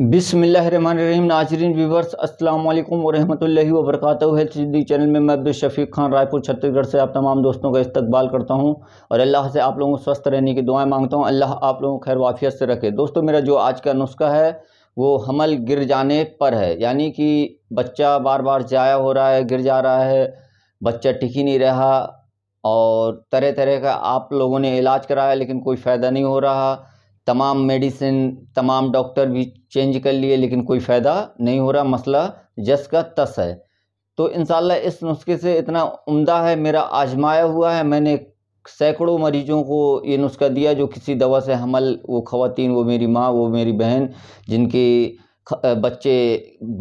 बिसमीम नाजरीन व्यूवर्स अस्सलाम वालेकुम वरहमतुल्लाहि वबरकत हेल्थ सिद्दीक चैनल में मैं शफीक खान रायपुर छत्तीसगढ़ से आप तमाम दोस्तों का इस्तकबाल करता हूं और अल्लाह से आप लोगों को स्वस्थ रहने की दुआएं मांगता हूं अल्लाह आप लोगों को खैर वाफियत से रखे दोस्तों मेरा जो आज का नुस्खा है वो हमल गिर जाने पर है यानी कि बच्चा बार बार ज़ाया हो रहा है गिर जा रहा है बच्चा टिक ही नहीं रहा और तरह तरह का आप लोगों ने इलाज कराया लेकिन कोई फ़ायदा नहीं हो रहा तमाम मेडिसिन तमाम डॉक्टर भी चेंज कर लिए लेकिन कोई फ़ायदा नहीं हो रहा मसला जस का तस है तो इन इस नुस्खे से इतना उमदा है मेरा आजमाया हुआ है मैंने सैकड़ों मरीजों को ये नुस्खा दिया जो किसी दवा से हमल वो ख़वान वो मेरी माँ वो मेरी बहन जिनके बच्चे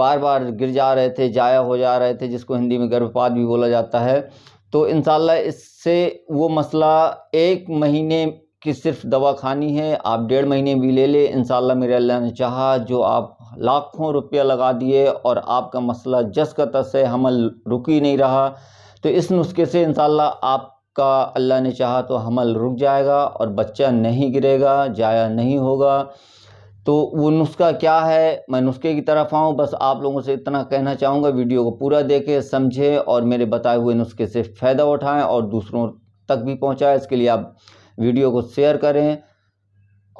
बार बार गिर जा रहे थे जाया हो जा रहे थे जिसको हिंदी में गर्भपात भी बोला जाता है तो इन इससे वो मसला एक महीने कि सिर्फ दवा खानी है आप डेढ़ महीने भी ले लें इन मेरे अल्लाह ने चाह जो आप लाखों रुपया लगा दिए और आपका मसला जस का तस है हमल रुक ही नहीं रहा तो इस नुस्खे से इन आपका अल्लाह ने चाहा तो हमल रुक जाएगा और बच्चा नहीं गिरेगा जाया नहीं होगा तो वो नुस्खा क्या है मैं नुस्खे की तरफ आऊँ बस आप लोगों से इतना कहना चाहूँगा वीडियो को पूरा देखें समझें और मेरे बताए हुए नुस्खे से फ़ायदा उठाएँ और दूसरों तक भी पहुँचाएँ इसके लिए आप वीडियो को शेयर करें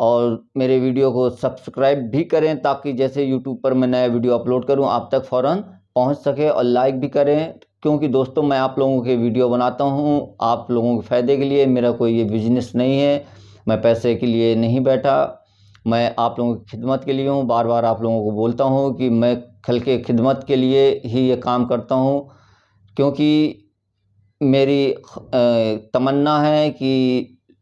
और मेरे वीडियो को सब्सक्राइब भी करें ताकि जैसे यूट्यूब पर मैं नया वीडियो अपलोड करूं आप तक फ़ौरन पहुंच सके और लाइक भी करें क्योंकि दोस्तों मैं आप लोगों के वीडियो बनाता हूं आप लोगों के फ़ायदे के लिए मेरा कोई ये बिजनेस नहीं है मैं पैसे के लिए नहीं बैठा मैं आप लोगों की खिदमत के लिए हूँ बार बार आप लोगों को बोलता हूँ कि मैं खल के खिदमत के लिए ही ये काम करता हूँ क्योंकि मेरी तमन्ना है कि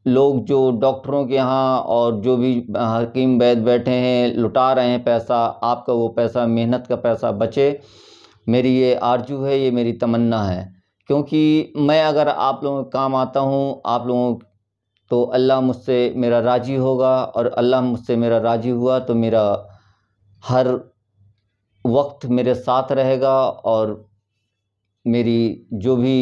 लोग जो डॉक्टरों के यहाँ और जो भी हकीम वैद बैठे हैं लुटा रहे हैं पैसा आपका वो पैसा मेहनत का पैसा बचे मेरी ये आरजू है ये मेरी तमन्ना है क्योंकि मैं अगर आप लोगों के काम आता हूँ आप लोगों तो अल्लाह मुझसे मेरा राज़ी होगा और अल्लाह मुझसे मेरा राज़ी हुआ तो मेरा हर वक्त मेरे साथ रहेगा और मेरी जो भी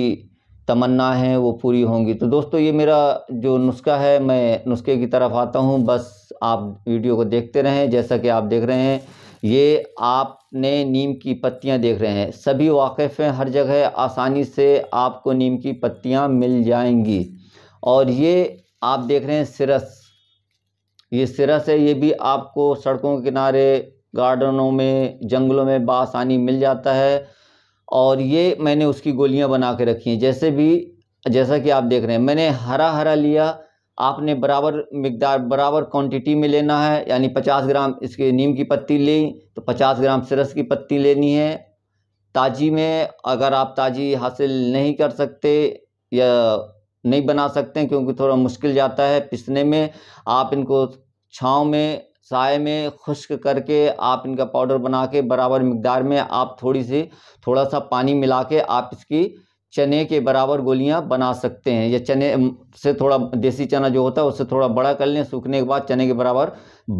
तमन्ना हैं वो पूरी होंगी तो दोस्तों ये मेरा जो नुस्खा है मैं नुस्खे की तरफ आता हूँ बस आप वीडियो को देखते रहें जैसा कि आप देख रहे हैं ये आपने नीम की पत्तियाँ देख रहे हैं सभी वाकिफ़ हैं हर जगह आसानी से आपको नीम की पत्तियाँ मिल जाएंगी और ये आप देख रहे हैं सिरस ये सिरस है ये भी आपको सड़कों के किनारे गार्डनों में जंगलों में बासानी मिल जाता है और ये मैंने उसकी गोलियां बना के रखी हैं जैसे भी जैसा कि आप देख रहे हैं मैंने हरा हरा लिया आपने बराबर मकदार बराबर क्वांटिटी में लेना है यानी 50 ग्राम इसके नीम की पत्ती ली तो 50 ग्राम सरस की पत्ती लेनी है ताजी में अगर आप ताजी हासिल नहीं कर सकते या नहीं बना सकते क्योंकि थोड़ा मुश्किल जाता है पिसने में आप इनको छाँव में साय में खुश्क करके आप इनका पाउडर बना के बराबर मकदार में आप थोड़ी सी थोड़ा सा पानी मिला के आप इसकी चने के बराबर गोलियां बना सकते हैं या चने से थोड़ा देसी चना जो होता है उससे थोड़ा बड़ा कर लें सूखने के बाद चने के बराबर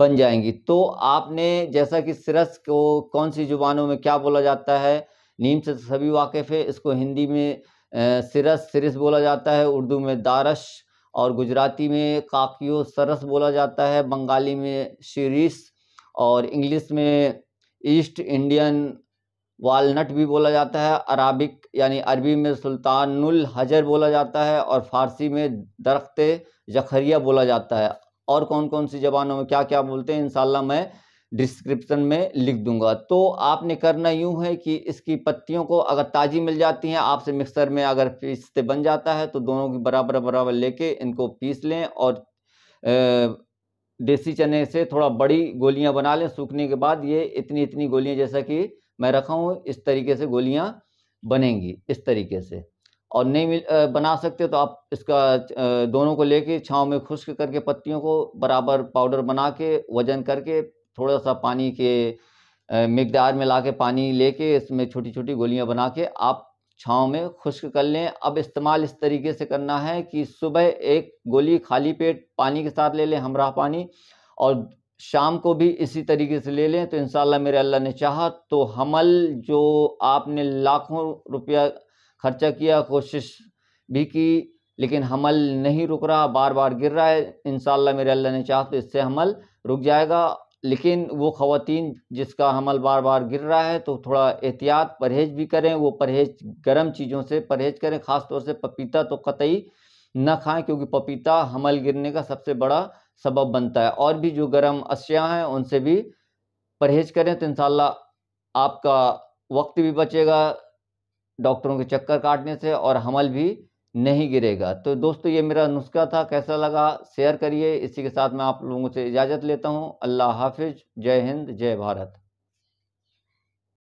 बन जाएंगी तो आपने जैसा कि सिरस को कौन सी जुबानों में क्या बोला जाता है नीम से सभी वाकिफ़ है इसको हिंदी में सिरस सिरस बोला जाता है उर्दू में दारश और गुजराती में काकियो सरस बोला जाता है बंगाली में शीरिस और इंग्लिश में ईस्ट इंडियन वालनट भी बोला जाता है अराबिक यानी अरबी में सुल्तानुल हजर बोला जाता है और फारसी में दरख्त जखरिया बोला जाता है और कौन कौन सी जबानों में क्या क्या बोलते हैं इन मैं डिस्क्रिप्शन में लिख दूंगा तो आपने करना यूं है कि इसकी पत्तियों को अगर ताज़ी मिल जाती हैं आपसे मिक्सर में अगर पीसते बन जाता है तो दोनों की बराबर बराबर लेके इनको पीस लें और देसी चने से थोड़ा बड़ी गोलियां बना लें सूखने के बाद ये इतनी इतनी गोलियां जैसा कि मैं रखा हूँ इस तरीके से गोलियाँ बनेंगी इस तरीके से और नहीं मिल बना सकते तो आप इसका दोनों को लेके छांव में खुश्क करके पत्तियों को बराबर पाउडर बना के वजन करके थोड़ा सा पानी के मकदार में ला के पानी लेके इसमें छोटी छोटी गोलियां बना के आप छाँव में खुश्क कर लें अब इस्तेमाल इस तरीके से करना है कि सुबह एक गोली खाली पेट पानी के साथ ले लें हमरा पानी और शाम को भी इसी तरीके से ले लें तो इन मेरे अल्लाह ने चाहा तो हमल जो आपने लाखों रुपया खर्चा किया कोशिश भी की लेकिन हमल नहीं रुक रहा बार बार गिर रहा है इन मेरे अल्लाह ने चाहा तो इससे हमल रुक जाएगा लेकिन वो ख़वान जिसका हमल बार बार गिर रहा है तो थोड़ा एहतियात परहेज भी करें वो परहेज गर्म चीज़ों से परहेज करें ख़ास तौर से पपीता तो कतई ना खाएं क्योंकि पपीता हमल गिरने का सबसे बड़ा सबब बनता है और भी जो गर्म अशिया हैं उनसे भी परहेज करें तो इन आपका वक्त भी बचेगा डॉक्टरों के चक्कर काटने से और हमल भी नहीं गिरेगा तो दोस्तों ये मेरा नुस्खा था कैसा लगा शेयर करिए इसी के साथ मैं आप लोगों से इजाज़त लेता हूँ अल्लाह हाफिज़ जय हिंद जय भारत